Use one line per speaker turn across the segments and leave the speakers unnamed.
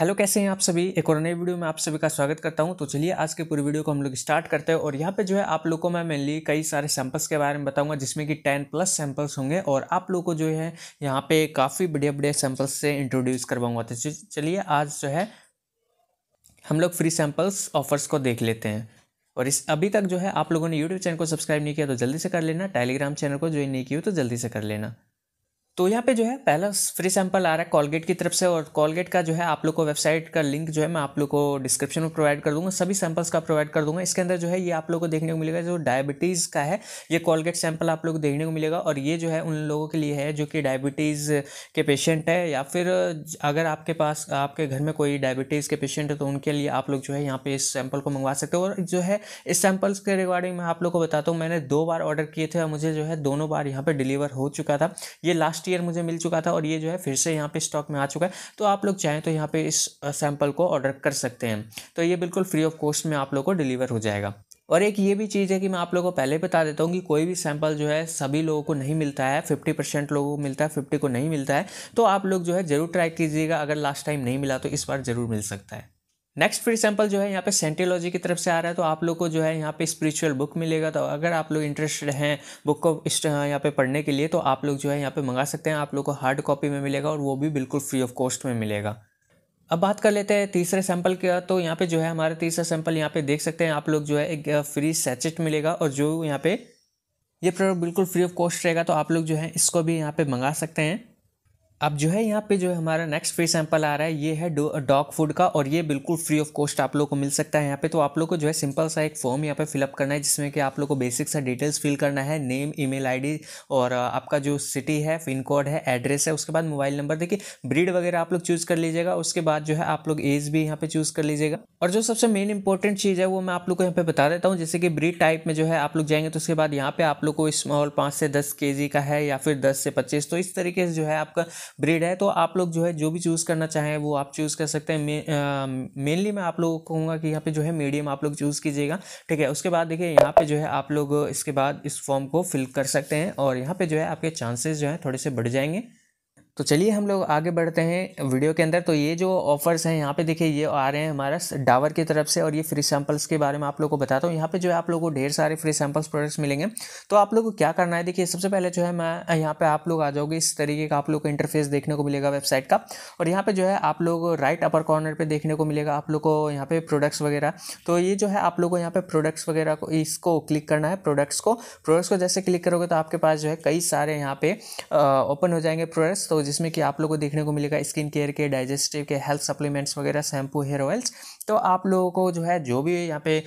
hello कैसे हैं आप सभी एक और नई वीडियो में आप सभी का स्वागत करता हूं तो चलिए आज के पूरी वीडियो को हम लोग स्टार्ट करते हैं और यहाँ पे जो है आप लोग को मैं मेनली कई सारे सैंपल्स के बारे में बताऊंगा जिसमें कि टेन प्लस सैंपल्स होंगे और आप लोग को जो है यहाँ पे काफ़ी बढ़िया बढ़िया सैंपल्स से इंट्रोड्यूस करवाऊंगा तो चलिए आज जो है हम लोग फ्री सैम्पल्स ऑफर्स को देख लेते हैं और इस अभी तक जो है आप लोगों ने यूट्यूब चैनल को सब्सक्राइब नहीं किया तो जल्दी से कर लेना टेलीग्राम चैनल को ज्वाइन नहीं किया तो जल्दी से कर लेना तो यहाँ पे जो है पहला फ्री सैंपल आ रहा है कॉलगेट की तरफ से और कॉलगेट का जो है आप लोग को वेबसाइट का लिंक जो है मैं आप लोग को डिस्क्रिप्शन में प्रोवाइड कर दूंगा सभी सैंपल्स का प्रोवाइड कर दूंगा इसके अंदर जो है ये आप लोग को देखने को मिलेगा जो डायबिटीज़ का है ये कॉलगेट सैंपल आप लोग को देखने को मिलेगा और ये जो है उन लोगों के लिए है जो कि डायबिटीज़ के पेशेंट है या फिर अगर आपके पास आपके घर में कोई डायबिटीज़ के पेशेंट है तो उनके लिए आप लोग जो है यहाँ पर इस सैंपल को मंगवा सकते हो और जो है इस सैंपल्स के रिगार्डिंग मैं आप लोग को बताता हूँ मैंने दो बार ऑर्डर किए थे और मुझे जो है दोनों बार यहाँ पर डिलीवर हो चुका था ये लास्ट लास्ट ईयर मुझे मिल चुका था और ये जो है फिर से यहाँ पे स्टॉक में आ चुका है तो आप लोग चाहें तो यहाँ पे इस सैम्पल को ऑर्डर कर सकते हैं तो ये बिल्कुल फ्री ऑफ कॉस्ट में आप लोग को डिलीवर हो जाएगा और एक ये भी चीज़ है कि मैं आप लोगों को पहले बता देता हूँ कि कोई भी सैंपल जो है सभी लोगों को नहीं मिलता है फिफ्टी परसेंट लोगों को मिलता है फिफ्टी को नहीं मिलता है तो आप लोग जो है ज़रूर ट्राई कीजिएगा अगर लास्ट टाइम नहीं मिला तो इस बार ज़रूर मिल सकता है नेक्स्ट फ्री सैंपल जो है यहाँ पे सेंटेलॉजी की तरफ से आ रहा है तो आप लोग को जो है यहाँ पे स्पिरिचुअल बुक मिलेगा तो अगर आप लोग इंटरेस्टेड हैं बुक को इस यहाँ पे पढ़ने के लिए तो आप लोग जो है यहाँ पे मंगा सकते हैं आप लोग को हार्ड कॉपी में मिलेगा और वो भी बिल्कुल फ्री ऑफ कॉस्ट में मिलेगा अब बात कर लेते हैं तीसरे सैंपल का तो यहाँ पे जो है हमारा तीसरा सैंपल यहाँ पे देख सकते हैं आप लोग जो है एक फ्री सैचेट मिलेगा और जो यहाँ पे ये प्रोडक्ट बिल्कुल फ्री ऑफ कॉस्ट रहेगा तो आप लोग जो है इसको भी यहाँ पे मंगा सकते हैं अब जो है यहाँ पे जो है हमारा नेक्स्ट फ्री सैंपल आ रहा है ये है डॉग फूड uh, का और ये बिल्कुल फ्री ऑफ कॉस्ट आप लोग को मिल सकता है यहाँ पे तो आप लोग को जो है सिंपल सा एक फॉर्म यहाँ पे फिलअप करना है जिसमें कि आप लोग को बेसिक सा डिटेल्स फिल करना है नेम ईमेल आईडी और uh, आपका जो सिटी है पिन कोड है एड्रेस है उसके बाद मोबाइल नंबर देखिए ब्रीड वगैरह आप लोग चूज़ कर लीजिएगा उसके बाद जो है आप लोग एज भी यहाँ पर चूज़ कर लीजिएगा और जो सबसे मेन इंपॉर्टेंट चीज़ है वो मैं आप लोग को यहाँ पे बता देता हूँ जैसे कि ब्रीड टाइप में जो है आप लोग जाएंगे तो उसके बाद यहाँ पे आप लोग को स्मॉल पाँच से दस के का है या फिर दस से पच्चीस तो इस तरीके से जो है आपका ब्रीड है तो आप लोग जो है जो भी चूज़ करना चाहें वो आप चूज़ कर सकते हैं मेनली मैं आप लोगों को कहूँगा कि यहाँ पे जो है मीडियम आप लोग चूज़ कीजिएगा ठीक है उसके बाद देखिए यहाँ पे जो है आप लोग इसके बाद इस फॉर्म को फिल कर सकते हैं और यहाँ पे जो है आपके चांसेस जो है थोड़े से बढ़ जाएंगे तो चलिए हम लोग आगे बढ़ते हैं वीडियो के अंदर तो ये जो ऑफर्स हैं यहाँ पे देखिए ये आ रहे हैं हमारा डावर की तरफ से और ये फ्री सैम्पल्स के बारे में आप लोग को बताता हूँ यहाँ पे जो है आप लोग को ढेर सारे फ्री सैम्पल्स प्रोडक्ट्स मिलेंगे तो आप लोग को क्या करना है देखिए सबसे पहले जो है मैं यहाँ पर आप लोग आ जाओगे इस तरीके का आप लोग को इंटरफेस देखने को मिलेगा वेबसाइट का और यहाँ पर जो है आप लोग राइट अपर कॉर्नर पर देखने को मिलेगा आप लोग को यहाँ पर प्रोडक्ट्स वगैरह तो ये जो है आप लोग को यहाँ पर प्रोडक्ट्स वगैरह को इसको क्लिक करना है प्रोडक्ट्स को प्रोडक्ट्स को जैसे क्लिक करोगे तो आपके पास जो है कई सारे यहाँ पे ओपन हो जाएंगे प्रोडक्ट्स तो जिसमें कि आप लोग को देखने को मिलेगा स्किन केयर के डाइजेस्टिव के हेल्थ सप्लीमेंट्स वगैरह शैम्पू हेयर ऑयल्स तो आप लोगों को जो है जो भी यहाँ पे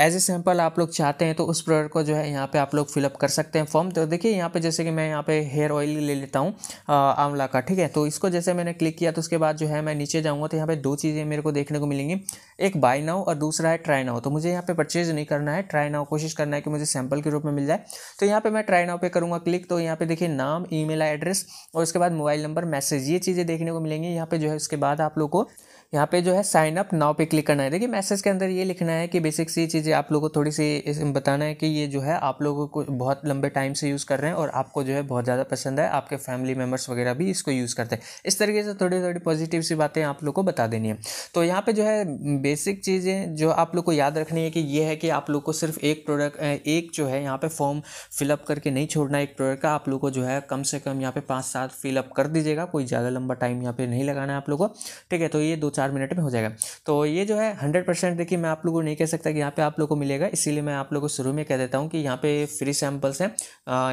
एज ए सैम्पल आप लोग चाहते हैं तो उस प्रोडक्ट को जो है यहाँ पे आप लोग फिलअप कर सकते हैं फॉर्म तो देखिए यहाँ पे जैसे कि मैं यहाँ पे हेयर ऑयल ले लेता हूँ आंवला का ठीक है तो इसको जैसे मैंने क्लिक किया तो उसके बाद जो है मैं नीचे जाऊँगा तो यहाँ पे दो चीज़ें मेरे को देखने को मिलेंगी एक बाय नाउ और दूसरा है ट्राई नाउ तो मुझे यहाँ पे परचेज नहीं करना है ट्राई नाउ कोशिश करना है कि मुझे सैम्पल के रूप में मिल जाए तो यहाँ पर मैं ट्राई नाउ पर करूँगा क्लिक तो यहाँ पर देखिए नाम ई एड्रेस और उसके बाद मोबाइल नंबर मैसेज ये चीज़ें देखने को मिलेंगी यहाँ पर जो है उसके बाद आप लोग को यहाँ पे जो है साइन अप नाव पे क्लिक करना है देखिए मैसेज के अंदर ये लिखना है कि बेसिक सी चीज़ें आप लोगों को थोड़ी सी बताना है कि ये जो है आप लोगों को बहुत लंबे टाइम से यूज़ कर रहे हैं और आपको जो है बहुत ज़्यादा पसंद है आपके फैमिली मेम्बर्स वगैरह भी इसको यूज़ करते हैं इस तरीके से थोड़ी थोड़ी पॉजिटिव सी बातें आप लोग को बता देनी है तो यहाँ पर जो है बेसिक चीज़ें जो आप लोग को याद रखनी है कि ये है कि आप लोग को सिर्फ एक प्रोडक्ट एक जो है यहाँ पर फॉर्म फिलअप करके नहीं छोड़ना एक प्रोडक्ट का आप लोग को जो है कम से कम यहाँ पर पाँच सात फिलअप कर दीजिएगा कोई ज़्यादा लंबा टाइम यहाँ पर नहीं लगाना है आप लोग को ठीक है तो ये दो चार चार मिनट में हो जाएगा तो ये जो है हंड्रेड परसेंट देखिए मैं आप लोगों को नहीं कह सकता कि यहाँ पे आप लोगों को मिलेगा इसीलिए मैं आप लोगों को शुरू में कह देता हूँ कि यहाँ पे फ्री सैम्पल्स हैं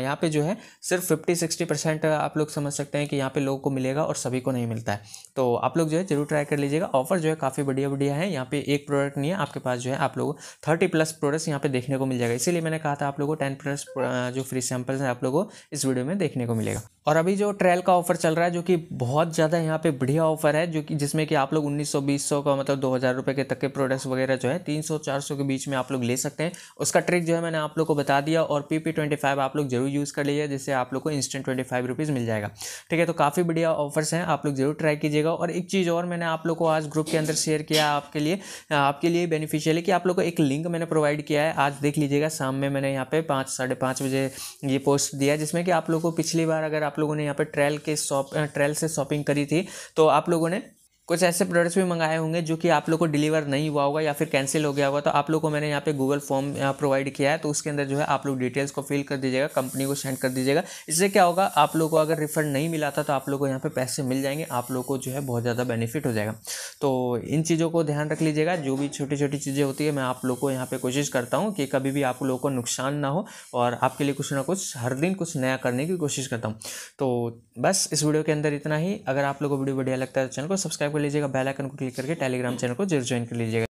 यहाँ पे जो है सिर्फ फिफ्टी सिक्सटी परसेंट आप लोग समझ सकते हैं कि यहाँ पे लोगों को मिलेगा और सभी को नहीं मिलता है तो आप लोग जो है जरूर ट्राई कर लीजिएगा ऑफर जो है काफ़ी बढ़िया बढ़िया है यहाँ पे एक प्रोडक्ट नहीं है आपके पास जो है आप लोगों को थर्टी प्लस प्रोडक्ट्स यहाँ पे देखने को मिल जाएगा इसीलिए मैंने कहा था आप लोगों को टेन प्लस जो फ्री सैम्पल्स हैं आप लोगों को इस वीडियो में देखने को मिलेगा और अभी जो ट्रायल का ऑफर चल रहा है जो कि बहुत ज़्यादा यहाँ पे बढ़िया ऑफर है जो कि जिसमें कि आप लोग उन्नीस सौ बीस सौ का मतलब दो हज़ार रुपये के तक के प्रोडक्ट्स वगैरह जो है तीन सौ चार सौ के बीच में आप लोग ले सकते हैं उसका ट्रिक जो है मैंने आप लोग को बता दिया और पी पी ट्वेंटी फाइव आप लोग जरूर यूज़ कर लीजिए जिससे आप लोग को इंस्टेंट ट्वेंटी फाइव रुपीज़ मिल जाएगा ठीक है तो काफ़ी बढ़िया ऑफर्स हैं आप लोग जरूर ट्राई कीजिएगा और एक चीज़ और मैंने आप लोग को आज ग्रुप के अंदर शेयर किया आपके लिए आपके लिए बेनिफिशियल है कि आप लोग को एक लिंक मैंने प्रोवाइड किया है आज देख लीजिएगा शाम में मैंने यहाँ पे पाँच साढ़े पाँच बजे ये पोस्ट दिया जिसमें कि आप लोग को पिछली बार अगर आप लोगों ने यहाँ पे ट्रेल के शॉप ट्रेल से शॉपिंग करी थी तो आप लोगों ने कुछ ऐसे प्रोडक्ट्स भी मंगाए होंगे जो कि आप लोग को डिलीवर नहीं हुआ होगा या फिर कैंसिल हो गया होगा तो आप लोग को मैंने यहाँ पे गूगल फॉर्म प्रोवाइड किया है तो उसके अंदर जो है आप लोग डिटेल्स को फिल कर दीजिएगा कंपनी को सेंड कर दीजिएगा इससे क्या होगा आप लोग को अगर रिफंड नहीं मिला था तो आप लोग को यहाँ पर पैसे मिल जाएंगे आप लोग को जो है बहुत ज़्यादा बेनिफिट हो जाएगा तो इन चीज़ों को ध्यान रख लीजिएगा जो भी छोटी छोटी चीज़ें होती है मैं आप लोग को यहाँ पर कोशिश करता हूँ कि कभी भी आप लोगों को नुकसान ना हो और आपके लिए कुछ ना कुछ हर दिन कुछ नया करने की कोशिश करता हूँ तो बस इस वीडियो के अंदर इतना ही अगर आप लोग को वीडियो बढ़िया लगता है तो चैनल को सब्सक्राइब कर लीजिएगा बेल आइकन को क्लिक करके टेलीग्राम चैनल को जरूर ज्वाइन कर लीजिएगा